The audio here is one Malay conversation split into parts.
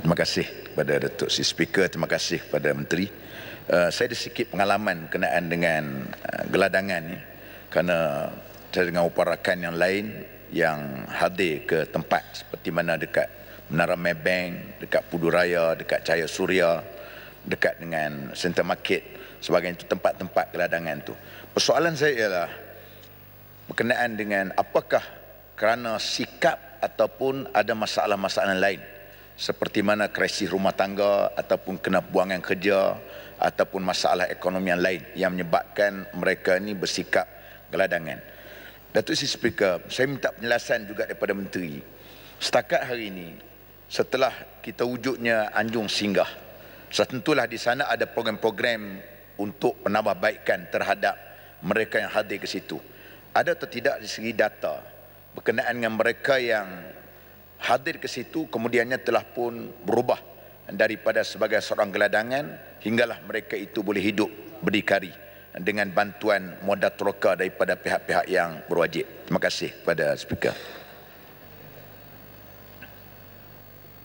terima kasih kepada Datuk Si Speaker, terima kasih kepada Menteri. Uh, saya ada sikit pengalaman berkenaan dengan uh, geladangan ni, kerana saya dengan uparakan yang lain yang hadir ke tempat seperti mana dekat Menara Maybank, dekat Pudu Raya, dekat Cahaya Suria, dekat dengan Center Market sebagainya itu tempat-tempat geladangan tu. Persoalan saya ialah berkenaan dengan apakah kerana sikap ataupun ada masalah-masalah lain seperti mana krisis rumah tangga ataupun kena buangan kerja ataupun masalah ekonomi yang lain yang menyebabkan mereka ini bersikap geladangan. Datuk Sri Speaker, saya minta penjelasan juga daripada Menteri. Setakat hari ini, setelah kita wujudnya Anjung Singgah, setentulah di sana ada program-program untuk penambahbaikan terhadap mereka yang hadir ke situ. Ada atau tidak di segi data berkenaan dengan mereka yang hadir ke situ kemudiannya telah pun berubah daripada sebagai seorang geladangan hinggalah mereka itu boleh hidup berdikari dengan bantuan modal teroka daripada pihak-pihak yang berwajib. Terima kasih kepada Speaker.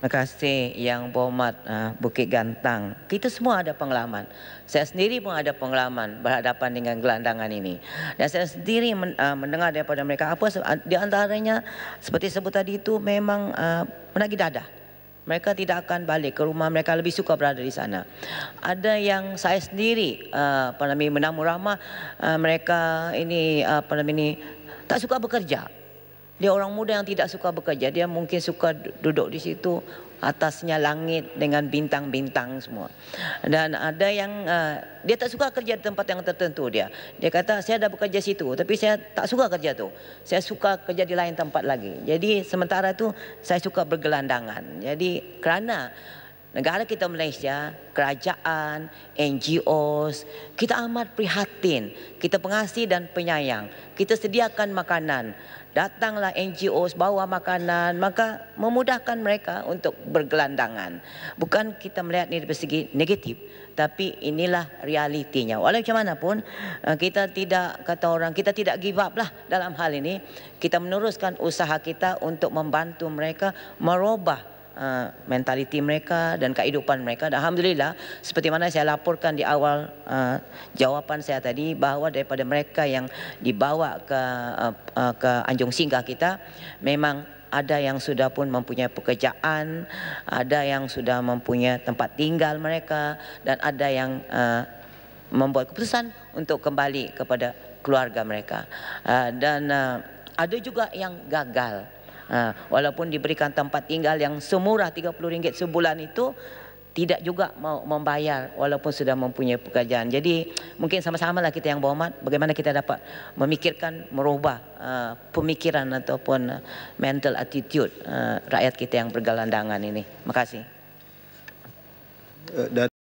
Terima kasih yang berhormat ah, Bukit Gantang. Kita semua ada pengalaman. Saya sendiri pun ada pengalaman berhadapan dengan gelandangan ini. Dan saya sendiri ah, mendengar daripada mereka apa ah, di antaranya seperti sebut tadi itu memang menagih dada. Mereka tidak akan balik ke rumah mereka lebih suka berada di sana. Ada yang saya sendiri apa namanya menamu ramah mereka ini apa ini tak suka bekerja. Dia orang muda yang tidak suka bekerja. Dia mungkin suka duduk di situ atasnya langit dengan bintang-bintang semua. Dan ada yang uh, dia tak suka kerja di tempat yang tertentu dia. Dia kata saya ada bekerja situ tapi saya tak suka kerja tu. Saya suka kerja di lain tempat lagi. Jadi sementara tu saya suka bergelandangan. Jadi kerana negara kita Malaysia, kerajaan, NGOs, kita amat prihatin, kita pengasih dan penyayang. Kita sediakan makanan, datanglah NGOs bawa makanan, maka memudahkan mereka untuk bergelandangan. Bukan kita melihat ini dari segi negatif, tapi inilah realitinya. Walau macam mana pun, eh, kita tidak kata orang, kita tidak give up lah dalam hal ini. Kita meneruskan usaha kita untuk membantu mereka merubah Uh, mentaliti mereka dan kehidupan mereka. Dan Alhamdulillah, seperti mana saya laporkan di awal uh, jawapan saya tadi, bahawa daripada mereka yang dibawa ke, uh, ke Anjung Singgah kita, memang ada yang sudah pun mempunyai pekerjaan, ada yang sudah mempunyai tempat tinggal mereka, dan ada yang membuat keputusan untuk kembali kepada keluarga mereka. dan ada juga yang gagal. Ha, walaupun diberikan tempat tinggal yang semurah RM30 sebulan itu tidak juga mau membayar walaupun sudah mempunyai pekerjaan. Jadi mungkin sama sama lah kita yang berhormat bagaimana kita dapat memikirkan merubah uh, pemikiran ataupun ha, mental attitude uh, rakyat kita yang bergelandangan ini. Terima kasih. Uh,